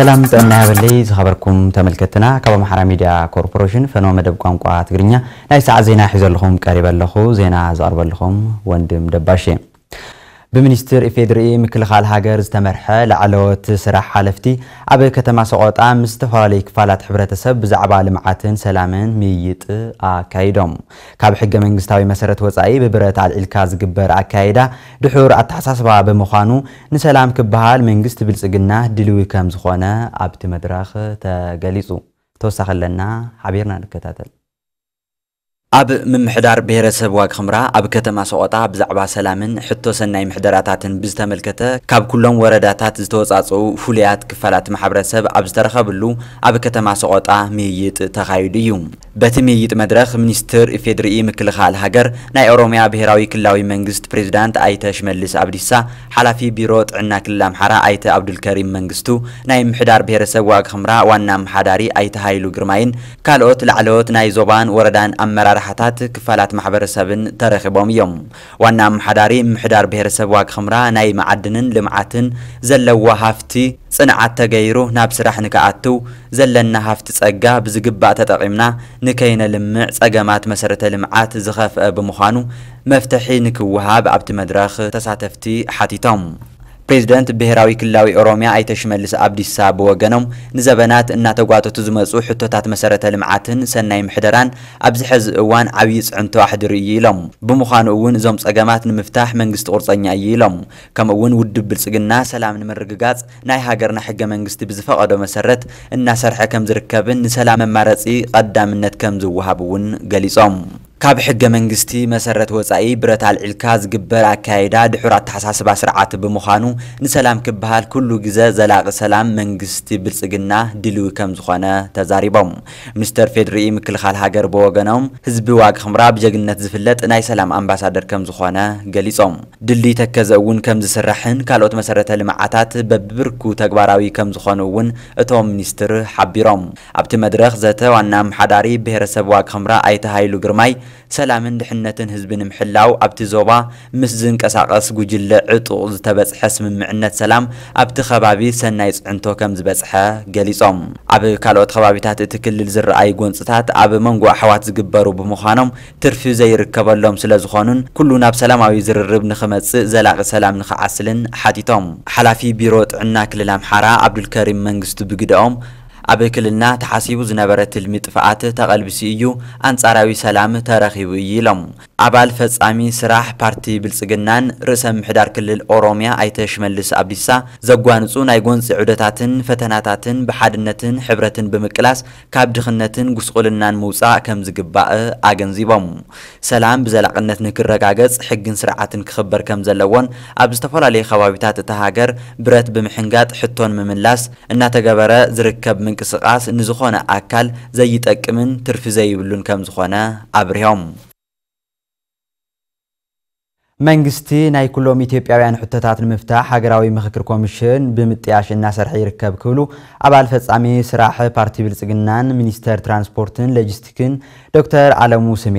سلام تنها بلي زخبركم تملكتنا كبا محرام ميديا كوربوروشن فنو مدب قوانقوا تقرينيا نايسا زينا حزر لخوم كاريبال لخو زينا زاربال لخوم واندم دباشي ብሚኒስትር ኢፌድሪ ምክልኻል ሃገር ዝተመርሐ ላዕለወት ስራሕ ሓለፍቲ ኣብ ከተማ ሰቆጣ ምስ ዝተፈላለዩ ክፋላት ሕብረተሰብ ብዛዕባ ልምዓትን ሰላምን ምይይጥ ኣካይዶም ካብ ሕገ መንግስታዊ መሰረት ወፃኢ ብብረት ኣልዒልካ ዝግበር ኣካይዳ ድሑር ኣተሓሳስባ ብምዃኑ ንሰላም ክበሃል መንግስቲ ብልፅግና ድልዊ ከም ዝኾነ ኣብቲ መድረኽ ተገሊፁ ተወሳኺ ኣለና ሓቢርና ንከታተል ኣብ ምምሕዳር ብሄረሰብ ዋግ ኽምራ ኣብ ከተማ ሰቆጣ ብዛዕባ ሰላምን ሕቶ ሰናይ ምሕደራታትን ብዝተመልከተ ካብ ኩሎም ወረዳታት ዝተወጻጽኡ ፍሉያት ክፋላት ማሕበረሰብ ኣብ ዝተረኸብሉ ኣብ ከተማ ሰቆጣ ምይይጥ ተኻይዱ እዩ በቲ ምይይጥ መድረኽ ሚኒስትር ኢፌድሪ ምክልኻል ሃገር ናይ ኦሮምያ ብሔራዊ ክልላዊ መንግስት ፕሬዚዳንት ኣይተ ሽመልስ ኣብዲሳ ሓላፊ ቢሮ ጥዕና ክልል ኣምሓራ ኣይተ ኣብዱልከሪም መንግስቱ ናይ ምሕዳር ብሄረሰብ ዋግ ኽምራ ዋና ኣመሓዳሪ ኣይተ ሃይሉ ግርማይን ካልኦት ላዕለዎት ናይ ዞባን ወረዳን ኣመራር سرحتات كفالات محبر سبن ترخي بوميوم وانا محداري محدار بهر سبواق خمرا ناي معدنن لمعاتن زلو وهافتي صنعات تغيرو ناب سرح نكاعتو زلن هافتي سقا بزقبا تتقيمنا نكاين لمع سقامات مسرطة لمعات زخاف بمخانو مفتحي نكوهاب عبت مدراخ تساتفتي حتيتم ፕሬዚደንት ብሔራዊ ክልላዊ ኦሮሚያ ኣይተ ሽመልስ ኣብዲሳ ብወገኖም ንዘበናት እናተጓተቱ ዝመፁ ሕቶታት መሰረተ ልምዓትን ሰናይ ምሕደራን ኣብዚ ሕዚ እዋን ዓብዪ ፅዕንቶ ኣሕድር እዩ ኢሎም ብምዃኑ እውን እዞም ፀገማት ንምፍታሕ መንግስቲ ቁርፀኛ እዩ ኢሎም ከምኡ እውን ውድብ ብልፅግና ሰላም ንምርግጋፅ ናይ ሃገርና ሕገ መንግስቲ ብዝፈቐዶ መሰረት እናሰርሐ ከም ዝርከብን ንሰላም መማረፂ ቀዳምነት ከም ዝወሃብ እውን ገሊፆም ካብ ሕገ መንግስቲ መሰረት ወፃኢ ብረት ኣልዒልካ ዝግበር ኣካይዳ ድሑር ኣተሓሳስባ ስርዓት ብምዃኑ ንሰላም ክበሃል ኩሉ ግዜ ዘላቒ ሰላም መንግስቲ ብልፅግና ድልው ከም ዝኾነ ተዛሪቦም። ሚኒስተር ፌድሪ ምክልኻል ሃገር ብወገኖም ህዝቢ ዋግ ኽምራ ብጀግነት ዝፍለጥ ናይ ሰላም ኣምባሳደር ከም ዝኾነ ገሊፆም። ድልድይ ተከዘ እውን ከም ዝስራሕን ካልኦት መሰረተ ልምዓታት በብብርኩ ተግባራዊ ከም ዝኾኑ እውን እቶም ሚኒስትር ሓቢሮም። ኣብቲ መድረኽ ዘተ ዋና ኣመሓዳሪ ብሄረሰብ ዋግ ኽምራ ኣይተሃይሉ ግርማይ ሰላምን ድሕነትን ህዝቢ ንምሕላው ኣብቲ ዞባ ምስ ዝንቀሳቐስ ጉጅለ ዕጡቕ ዝተበፅሐ ስምምዕነት ሰላም ኣብቲ ከባቢ ሰናይ ፅዕንቶ ከም ዝበፅሐ ገሊፆም ኣብ ካልኦት ከባቢታት እቲ ክልል ዝረኣዩ ጎንፅታት ኣብ መንጎ ኣሕዋት ዝግበሩ ብምዃኖም ትርፊ ዘይርከበሎም ስለ ዝኾኑን ኩሉ ናብ ሰላማዊ ዝርርብ ንክመፅእ ዘላቒ ሰላም ንክዓስልን ሓቲቶም ሓላፊ ቢሮ ጥዕና ክልል ኣምሓራ ኣብዱልከሪም መንግስቲ ብግደኦም أبكلنا تحسيب زنبرة المدفعات تقلبسيو أن سراوي سلام ترخيوي لهم أبال فتصامي سراح بارتي بالسجنان رسم حدار كل الأوروميا أيتش ملس أبيسا زقوانسون أيقون سعودات فتنات بحدنة حبرة بمكلاس كابدخنة قسقلنا موسى كم زقباء أجنزيبهم سلام بزلقنة نكرجعجز حق سرعة كخبر كم زلون أبستفلا لي خوابتات تهاجر برت بمحنجات حتون مملاس إن تجبر زركب من ምንቅስቓስ ንዝኾነ ኣካል ዘይጠቅምን ትርፊ ዘይብሉን ከም ዝኾነ ኣብርሆም መንግስቲ ናይ ኩሎም ኢትዮጵያውያን ሕቶታት ንምፍታሕ ሃገራዊ ምክክር ኮሚሽን ብምጥያሽ እናሰርሐ ይርከብ ክብሉ ኣባል ፈጻሚ ስራሕ ፓርቲ ብልፅግናን ሚኒስተር ትራንስፖርትን ሎጂስቲክን ዶክተር ኣለሙ ስሜ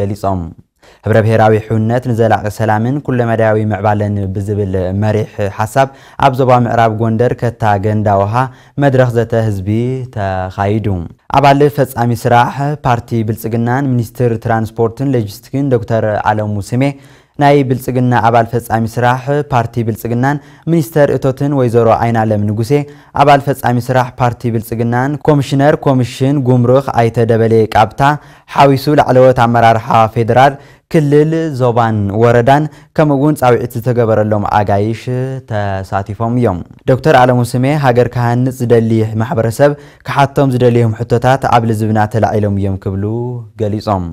ገሊፆም ሕብረ ብሔራዊ ሕውነት ንዘላቂ ሰላምን መዳያዊ ምዕባለን ብዝብል መሪሕ ሓሳብ ኣብ ዞባ ምዕራብ ጎንደር ከታ ገንዳ ውሃ መድረኽ ዘተ ህዝቢ ተኻይዱ ኣባል ፈፃሚ ስራሕ ፓርቲ ብልፅግናን ሚኒስትር ትራንስፖርትን ሎጂስቲክን ዶክተር ኣለሙ ስሜ ናይ ብልፅግና ኣባል ፈፃሚ ስራሕ ፓርቲ ብልፅግናን ሚኒስተር እቶትን ወይዘሮ ዓይናለም ንጉሴ ኣባል ፈፃሚ ስራሕ ፓርቲ ብልፅግናን ኮሚሽነር ኮሚሽን ጉምሩክ ኣይተደበለየ ቃብታ ሓዊሱ ላዕለወት ኣመራርሓ ፌደራል ክልል ዞባን ወረዳን ከምኡ ፃውዒት ዝተገበረሎም ኣጋይሽ ተሳቲፎም እዮም ዶክተር ኣለሙ ስሜ ሃገር ካህንፅ ዝደሊ ማሕበረሰብ ካሓቶም ዝደልዮም ሕቶታት ኣብ ልዝብና ተላዒሎም እዮም ክብሉ ገሊፆም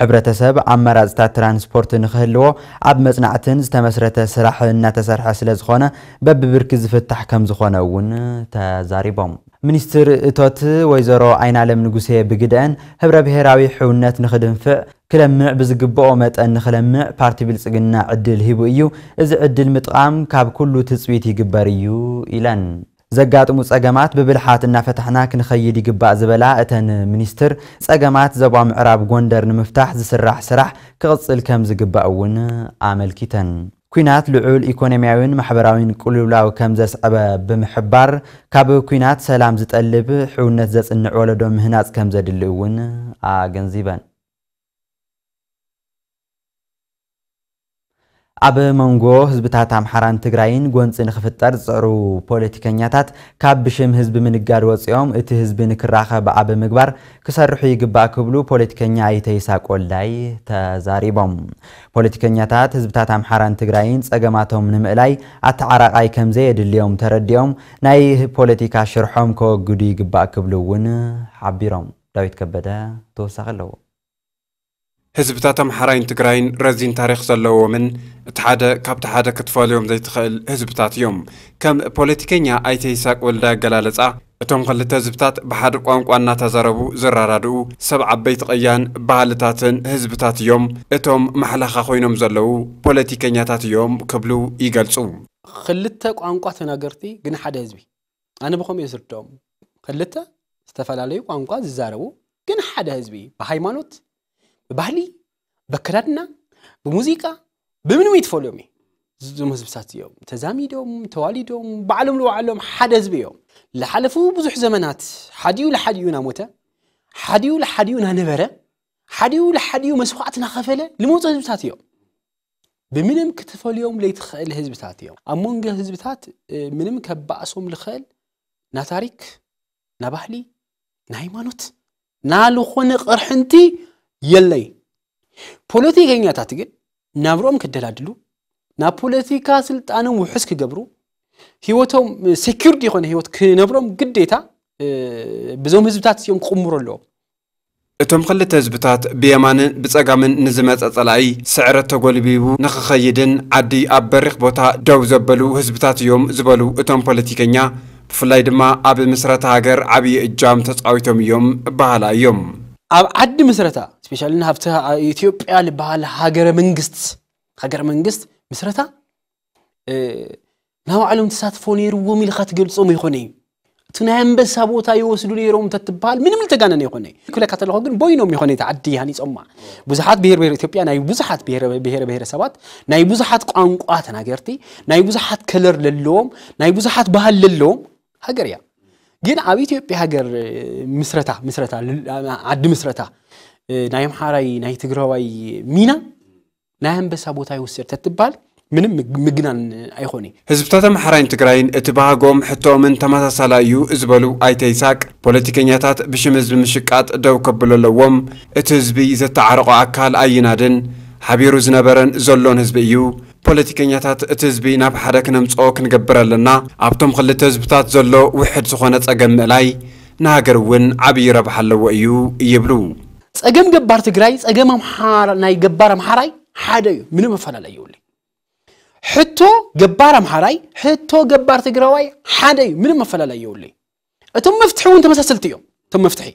ሕብረተሰብ ኣመራፅታት ትራንስፖርት ንክህልዎ ኣብ መፅናዕትን ዝተመስረተ ስራሕ እናተሰርሐ ስለ ዝኾነ በብብርኪ ዝፍታሕ ከም ዝኾነ እውን ተዛሪቦም ሚኒስትር እቶት ወይዘሮ ዓይናለም ንጉሴ ብግደአን ህብረ ብሔራዊ ሕውነት ንኽድንፍዕ ክለምዕ ብዝግብኦ መጠን ንኽለምዕ ፓርቲ ብልፅግና ዕድል ሂቡ እዩ እዚ ዕድል ምጥቃም ካብ ኩሉ ትፅቢት ይግበር እዩ ኢለን ዘጋጥሙ ፀገማት ብብልሓት እናፈታሕና ክንኸይድ ይግባእ ዝበላ እተን ሚኒስትር ፀገማት ዘባ ምዕራብ ጎንደር ንምፍታሕ ዝስራሕ ስራሕ ክቕፅል ከም ዝግባእ እውን ኣመልኪተን ኩናት ልዑል ኢኮኖሚያውን ማሕበራዊን ቁልውላው ከም ዘስዕበ ብምሕባር ካብ ኩናት ሰላም ዝጠልብ ሕውነት ዘፅንዕ ወለዶ ምህናፅ ከም ዘድሊ እውን ኣገንዚበን ኣብ መንጎ ህዝብታት ኣምሓራን ትግራይን ጎንፂ ንክፍጠር ዝፅዕሩ ፖለቲከኛታት ካብ ብሽም ህዝቢ ምንጋድ ወፂኦም እቲ ህዝቢ ንክራኸብ ኣብ ምግባር ክሰርሑ ይግባእ ክብሉ ፖለቲከኛ ኣይተይሳ ቆልዳይ ተዛሪቦም ፖለቲከኛታት ህዝብታት ኣምሓራን ትግራይን ፀገማቶም ንምእላይ ኣተዓራቃይ ከምዘየድልዮም ተረዲኦም ናይ ፖለቲካ ሽርሖም ከወግዱ ይግባእ ክብሉ እውን ሓቢሮም ዳዊት ከበደ ተወሳኺ ኣለዎ ህዝብታት ኣምሓራይን ትግራይን ረዚን ታሪክ ዘለዎምን እቲ ሓደ ካብቲ ሓደ ክትፈልዮም ዘይትኽእል ህዝብታት እዮም ከም ፖለቲከኛ ኣይተ ይስቅ ወልዳ ኣገላለጻ እቶም ክልተ ህዝብታት ብሓደ ቋንቋ እናተዘረቡ ዝራዳድኡ ሰብ ዓበይቲ ቀያን ባህልታትን ህዝብታት እዮም እቶም ማሕላኻ ኮይኖም ዘለዉ ፖለቲከኛታት እዮም ክብሉ ይገልጹ ክልተ ቋንቋ ተናገርቲ ግን ሓደ ህዝቢ ኣነ ብኸምኡ እየ ዝርድኦም ክልተ ዝተፈላለዩ ቋንቋ ዝዛረቡ ግን ሓደ ህዝቢ ብሃይማኖት ببالي بكردنا بموسيقى بمنو يتفولو مي زم تزامي دوم توالي دوم بعلم لو علم حد يوم لحلفو بزح زمانات حديو لحديو ناموتا حديو لحديو نانبرة حديو لحديو مسوعتنا خفلة لموت هزب يوم بمنم كتفوليوم ليتخيل هزب ساتيوم أمونج هزب سات منم كبأسهم لخيل ناتاريك نبهلي نايمانوت نالو خونق أرحنتي የለይ ፖለቲከኛታት ግን ናብርኦም ክደላድሉ ናብ ፖለቲካ ስልጣንን ውሑስ ክገብሩ ሂወቶም ሴኪርድ የኮነ ሂወት ክነብሮም ግዴታ ብዞም ህዝብታት እዚኦም ክቕምሩ ኣለዎም እቶም ክልተ ህዝብታት ብየማንን ብፀጋምን ንዝመፀ ፀላኢ ስዕረት ተጎልቢቡ ንክኸይድን ዓዲ ኣብ በሪኽ ቦታ ደው ዘበሉ ህዝብታት እዮም ዝበሉ እቶም ፖለቲከኛ ብፍላይ ድማ ኣብ ምስረተ ሃገር ዓብዪ እጃም ተፃዊቶም እዮም ባህላ እዮም عد مسرتا سبيشال إنها فتها إثيوبيا اللي بحال هاجر منجست هاجر منجست مسرتا ناو علوم تسات فونير ومي لخات قلت صومي خوني تنام بس هبو تا يوصلوني روم تتبال من ملتا قانا نيخوني كل قتل غوغن بوينو ميخوني تعدي هاني صومع بوزحات بهير بهير إثيوبيا ناي بوزحات بهير بهير بهير سوات ناي بوزحات قانقوات ناقرتي ناي بوزحات كلر للوم ناي بوزحات بحال للوم هاجر يا ግን ኣብ ኢትዮጵያ ሃገር ምስረታ ምስረታ ዓዲ ምስረታ ናይ ኣምሓራይ ናይ ትግራዋይ ሚና ናይ ኣንበሳ ቦታ ይውስድ ተትበሃል ምንም ምግናን ኣይኮነ ህዝብታት ኣምሓራይን ትግራይን እቲ ባህጎም ሕቶምን ተመሳሳላ እዩ ዝበሉ ኣይተ ይስቅ ፖለቲከኛታት ብሽም ህዝቢ ምሽቃጥ ደው ከብሎ ኣለዎም እቲ ህዝቢ ዘተዓረቆ ኣካል ኣይናድን ሓቢሩ ዝነበረን ዘሎን ህዝቢ እዩ پلیتیکیاتات تزبی نب حرک نمتص آکن جبرال لنا. عبتم خل تزبتات زلو وحد سخنات اجمع لای نهجر ون عبی رب حل و ایو یبرو. اجمع جبر تگرایس اجمع محار نی جبرم حرای حدیو منو مفلا لیولی. حتو جبرم حرای حتو جبر تگرایس حدیو منو مفلا لیولی. اتم مفتحی ون تماس سلطیم تم مفتحی.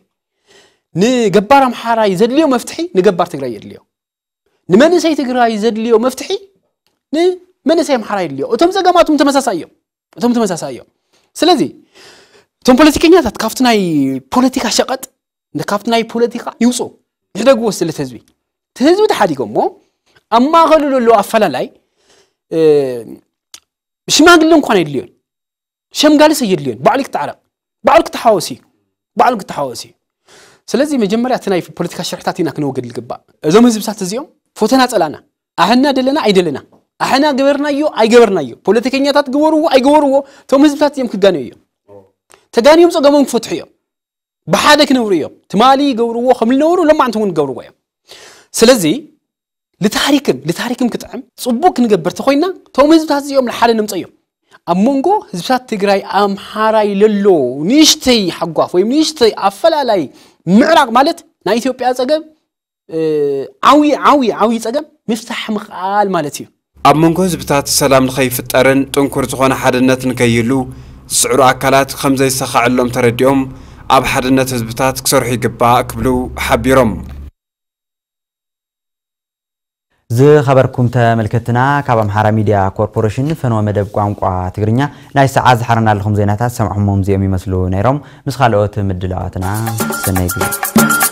نجبرم حرای زد لیو مفتحی نجبر تگرایس لیو. نمان سعی تگرایس زد لیو مفتحی ንመንእሰይ ኣምሓራ የድልዮ እቶም ፀገማቶም ተመሳሳይ እዮም እቶም ተመሳሳይ እዮም ስለዚ እቶም ፖለቲከኛታት ካብቲ ናይ ፖለቲካ ሸቐጥ ካብቲ ናይ ፖለቲካ ይውፁ ይሕደግዎ ስለ እቲ ህዝቢ እቲ ህዝቢ ተሓዲጎ እሞ ኣብ ማእኸሉ ዘለዎ ኣፈላላይ ሽማግለ እንኳን የድልዮን ሸምጋልስ የድልዮን ባዕሉ ክተዓረቕ ባዕሉ ክተሓወስ እዩ ባዕሉ ክተሓወስ እዩ ስለዚ መጀመርያ እቲ ናይ ፖለቲካ ሽርሕታት ኢና ክንወገድ ዝግባእ እዞም ህዝብታት እዚኦም ፎተና ፀላና ኣህና ደለና ኣይደለና أحنا يو أي جبرنايو يو يا تات جبرو أي جبرو توم هزب تات يوم كدانيو تدانيو مسقمون فتحيو بحادك نوريو تمالي جبرو خمل نورو لما عندهم جبرو يا سلزي لتحريكم لتحريكم كتعم صبوك نجبر تخوينا توم هزب تات يوم لحالنا نمطيو أمونجو هزب تات تجراي أم حراي للو نيشتي حقوف ويم نيشتي أفلا لاي معرق مالت نا إثيوبيا تجم اه، عوي عوي عوي تجم مفتح مخال مالتيو ኣብ መንጎ ህዝብታት ሰላም ንኸይፍጠርን ጥንኩር ዝኾነ ሓድነት ንከይህሉ ዝስዕሩ ኣካላት ከም ዘይሰኻዐሎም ተረዲኦም ኣብ ሓድነት ህዝብታት ክሰርሑ ይግባእ ክብሉ ሓቢሮም ዝኸበርኩም ተመልከትና ካብ ኣምሓራ ሚድያ ኮርፖሬሽን ፈንወ መደብ ቋንቋ ትግርኛ ናይ ሰዓት ዝሓረና ኣለኹም ዜናታት ሰምዕሞም እዚኦም ይመስሉ ነይሮም ምስ ካልኦት ምድላዋትና ሰናይ ግዜ